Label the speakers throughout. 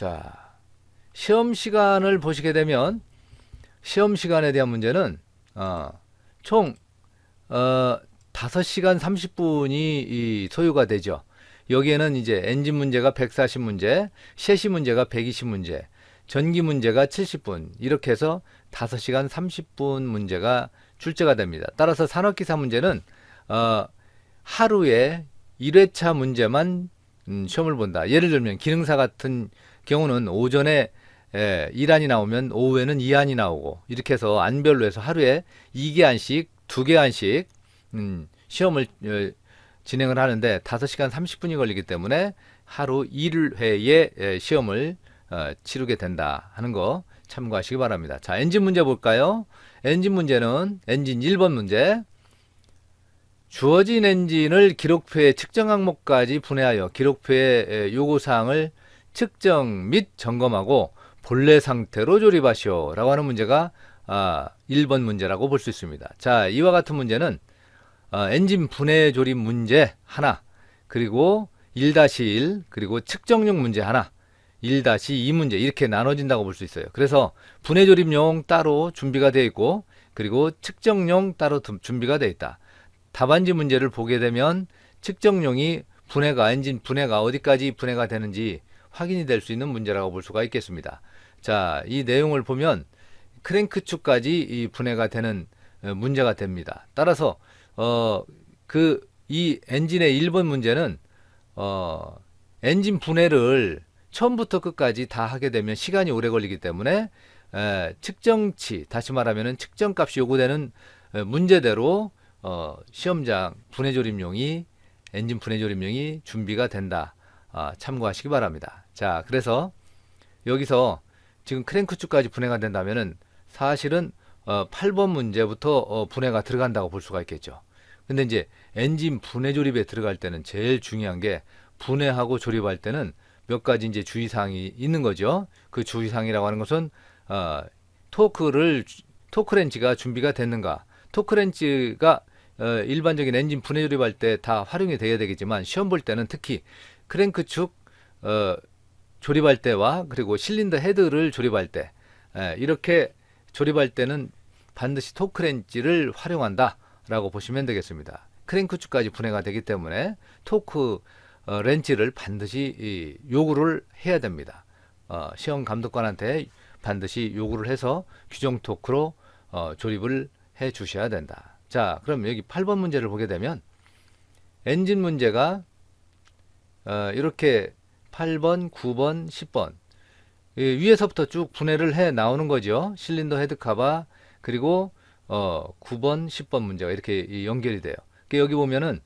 Speaker 1: 자, 시험 시간을 보시게 되면 시험 시간에 대한 문제는 어, 총 어, 5시간 30분이 소요가 되죠. 여기에는 이제 엔진 문제가 140문제, 셰시 문제가 120문제, 전기 문제가 70분 이렇게 해서 5시간 30분 문제가 출제가 됩니다. 따라서 산업기사 문제는 어, 하루에 1회차 문제만 음, 시험을 본다. 예를 들면 기능사 같은 경우는 오전에 예, 1안이 나오면 오후에는 2안이 나오고 이렇게 해서 안별로 해서 하루에 2개안씩 2개안씩 음, 시험을 예, 진행을 하는데 5시간 30분이 걸리기 때문에 하루 1회의 예, 시험을 어, 치르게 된다 하는 거 참고하시기 바랍니다. 자, 엔진 문제 볼까요? 엔진 문제는 엔진 1번 문제. 주어진 엔진을 기록표의 측정 항목까지 분해하여 기록표의 요구사항을 측정 및 점검하고 본래 상태로 조립하시오 라고 하는 문제가 아, 1번 문제라고 볼 수 있습니다. 자, 이와 같은 문제는 아, 엔진 분해 조립 문제 하나, 그리고 1-1, 그리고 측정용 문제 하나, 1-2 문제 이렇게 나눠진다고 볼 수 있어요. 그래서 분해 조립용 따로 준비가 되어 있고 그리고 측정용 따로 준비가 되어 있다. 답안지 문제를 보게 되면 측정용이 분해가 엔진 분해가 어디까지 분해가 되는지 확인이 될 수 있는 문제라고 볼 수가 있겠습니다. 자, 이 내용을 보면 크랭크축까지 이 분해가 되는 어, 문제가 됩니다. 따라서 어, 그이 엔진의 1번 문제는 어, 엔진 분해를 처음부터 끝까지 다 하게 되면 시간이 오래 걸리기 때문에 에, 측정치, 다시 말하면 측정값이 요구되는 어, 문제대로 어, 시험장 분해조립용이 엔진 분해조립용이 준비가 된다. 아, 참고하시기 바랍니다. 자, 그래서 여기서 지금 크랭크축까지 분해가 된다면은 사실은 어, 8번 문제부터 어, 분해가 들어간다고 볼 수가 있겠죠. 근데 이제 엔진 분해 조립에 들어갈 때는 제일 중요한 게 분해하고 조립할 때는 몇 가지 이제 주의사항이 있는 거죠. 그 주의사항이라고 하는 것은 어, 토크를 토크렌치가 준비가 됐는가? 토크렌치가 어, 일반적인 엔진 분해 조립할 때 다 활용이 돼야 되겠지만 시험 볼 때는 특히 크랭크 축 어, 조립할 때와 그리고 실린더 헤드를 조립할 때 에, 예, 이렇게 조립할 때는 반드시 토크렌치를 활용한다 라고 보시면 되겠습니다 크랭크축까지 분해가 되기 때문에 토크 어, 렌치를 반드시 이, 요구를 해야 됩니다 어, 시험 감독관한테 반드시 요구를 해서 규정 토크로 어, 조립을 해 주셔야 된다 자 그럼 여기 8번 문제를 보게 되면 엔진 문제가 어, 이렇게 8번, 9번, 10번 위에서부터 쭉 분해를 해 나오는 거죠. 실린더 헤드 카바 그리고 9번, 어, 10번 문제가 이렇게 연결이 돼요. 그러니까 여기 보면은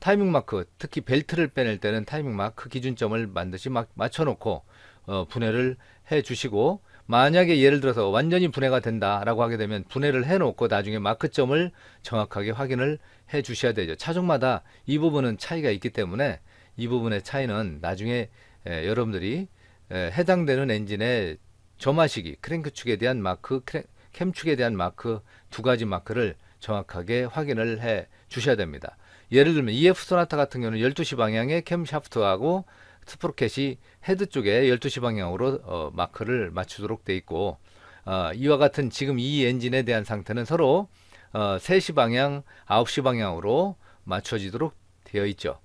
Speaker 1: 타이밍 마크, 특히 벨트를 빼낼 때는 타이밍 마크 기준점을 반드시 맞춰놓고 어, 분해를 해 주시고 만약에 예를 들어서 완전히 분해가 된다라고 하게 되면 분해를 해놓고 나중에 마크점을 정확하게 확인을 해 주셔야 되죠. 차종마다 이 부분은 차이가 있기 때문에 이 부분의 차이는 나중에 에, 여러분들이 에, 해당되는 엔진의 점화시기, 크랭크축에 대한 마크, 크랭, 캠축에 대한 마크 두 가지 마크를 정확하게 확인을 해 주셔야 됩니다. 예를 들면 EF 소나타 같은 경우는 12시 방향의 캠 샤프트하고 스프로켓이 헤드 쪽에 12시 방향으로 어, 마크를 맞추도록 돼 있고 어, 이와 같은 지금 이 엔진에 대한 상태는 서로 어, 3시 방향, 9시 방향으로 맞춰지도록 되어 있죠.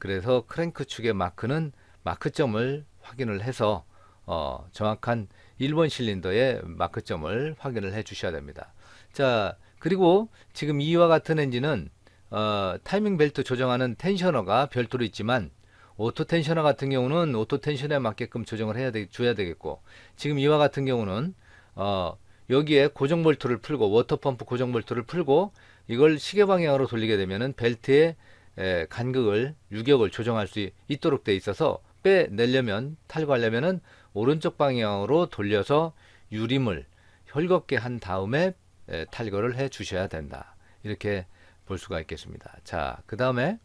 Speaker 1: 그래서 크랭크 축의 마크는 마크점을 확인을 해서 어, 정확한 1번 실린더의 마크점을 확인을 해 주셔야 됩니다. 자, 그리고 지금 이와 같은 엔진은 어, 타이밍 벨트 조정하는 텐셔너가 별도로 있지만 오토 텐셔너 같은 경우는 오토 텐션에 맞게끔 조정을 해야 되, 줘야 되겠고 지금 이와 같은 경우는 어, 여기에 고정 볼트를 풀고 워터 펌프 고정 볼트를 풀고 이걸 시계 방향으로 돌리게 되면은 벨트에 예, 간극을 유격을 조정할 수 있도록 돼 있어서 빼내려면 탈거하려면은 오른쪽 방향으로 돌려서 유림을 혈겁게한 다음에 예, 탈거를 해 주셔야 된다. 이렇게 볼 수가 있겠습니다. 자, 그 다음에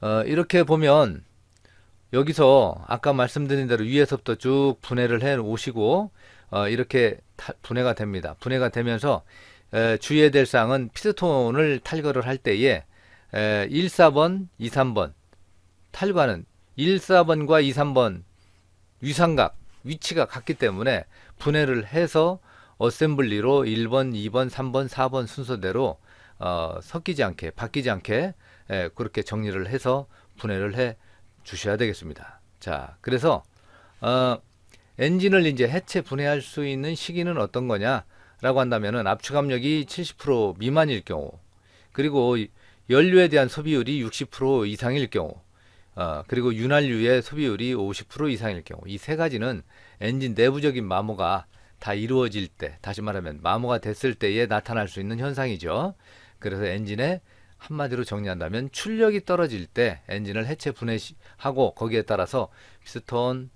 Speaker 1: 어, 이렇게 보면 여기서 아까 말씀드린 대로 위에서부터 쭉 분해를 해 오시고 어, 이렇게 타, 분해가 됩니다. 분해가 되면서 에, 주의해야 될 사항은 피스톤을 탈거를 할 때에 에, 1, 4번, 2, 3번 탈거는 1, 4번과 2, 3번 위상각, 위치가 같기 때문에 분해를 해서 어셈블리로 1번, 2번, 3번, 4번 순서대로 어, 섞이지 않게, 바뀌지 않게 에, 그렇게 정리를 해서 분해를 해 주셔야 되겠습니다. 자, 그래서 어, 엔진을 이제 해체 분해할 수 있는 시기는 어떤 거냐? 라고 한다면은 압축 압력이 70% 미만일 경우 그리고 연료에 대한 소비율이 60% 이상일 경우 어, 그리고 윤활유의 소비율이 50% 이상일 경우 이 세 가지는 엔진 내부적인 마모가 다 이루어질 때 다시 말하면 마모가 됐을 때에 나타날 수 있는 현상이죠. 그래서 엔진에 한마디로 정리한다면 출력이 떨어질 때 엔진을 해체 분해하고 거기에 따라서 피스톤,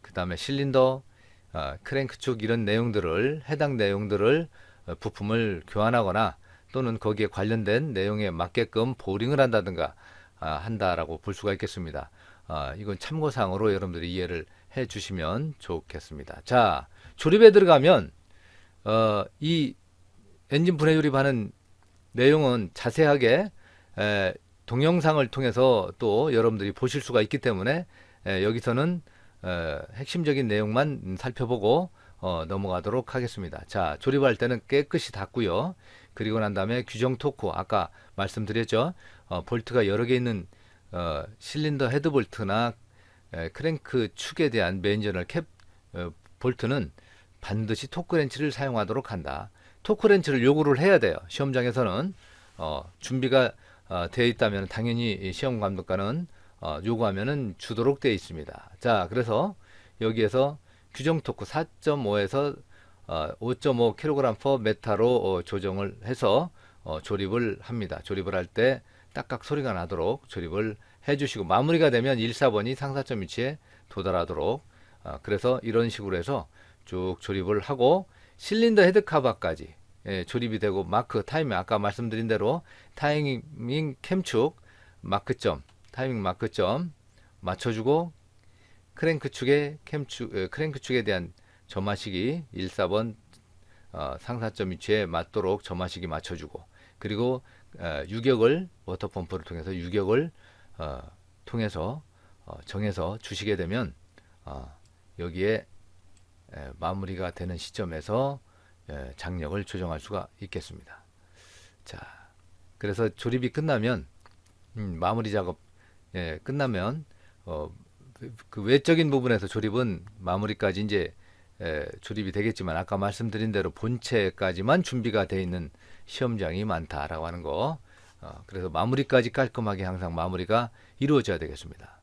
Speaker 1: 그 다음에 실린더, 어, 크랭크 축 이런 내용들을 해당 내용들을 어, 부품을 교환하거나 또는 거기에 관련된 내용에 맞게끔 보링을 한다든가 아, 한다라고 볼 수가 있겠습니다. 아, 이건 참고상으로 여러분들이 이해를 해 주시면 좋겠습니다. 자, 조립에 들어가면 어, 이 엔진 분해 조립하는 내용은 자세하게 에, 동영상을 통해서 또 여러분들이 보실 수가 있기 때문에 에, 여기서는 어, 핵심적인 내용만 살펴보고 어, 넘어가도록 하겠습니다. 자, 조립할 때는 깨끗이 닫고요. 그리고 난 다음에 규정 토크 아까 말씀드렸죠. 어, 볼트가 여러 개 있는 어, 실린더 헤드 볼트나 에, 크랭크 축에 대한 매니저널 캡 에, 어, 볼트는 반드시 토크 렌치를 사용하도록 한다. 토크 렌치를 요구를 해야 돼요. 시험장에서는 어, 준비가 어, 되어 있다면 당연히 시험 감독관은 어, 요구하면은 주도록 되어 있습니다. 자, 그래서 여기에서 규정 토크 4.5에서 어, 5.5 kg/m 메타로 어, 조정을 해서 어, 조립을 합니다. 조립을 할 때 딱딱 소리가 나도록 조립을 해주시고 마무리가 되면 1, 4번이 상사점 위치에 도달하도록 어, 그래서 이런 식으로 해서 쭉 조립을 하고 실린더 헤드카바까지 예, 조립이 되고 마크 타이밍 아까 말씀드린 대로 타이밍 캠축 마크점 타이밍 마크점 맞춰주고 크랭크 축의 캠축 크랭크 축에 대한 점화식이 1, 4번 어, 상사점 위치에 맞도록 점화식이 맞춰주고 그리고 어, 유격을 워터 펌프를 통해서 유격을 어, 통해서 어, 정해서 주시게 되면 어, 여기에 에, 마무리가 되는 시점에서 에, 장력을 조정할 수가 있겠습니다. 자, 그래서 조립이 끝나면 음, 마무리 작업 예, 끝나면 어, 그 외적인 부분에서 조립은 마무리까지 이제 예, 조립이 되겠지만 아까 말씀드린 대로 본체까지만 준비가 돼 있는 시험장이 많다라고 하는 거. 어, 그래서 마무리까지 깔끔하게 항상 마무리가 이루어져야 되겠습니다.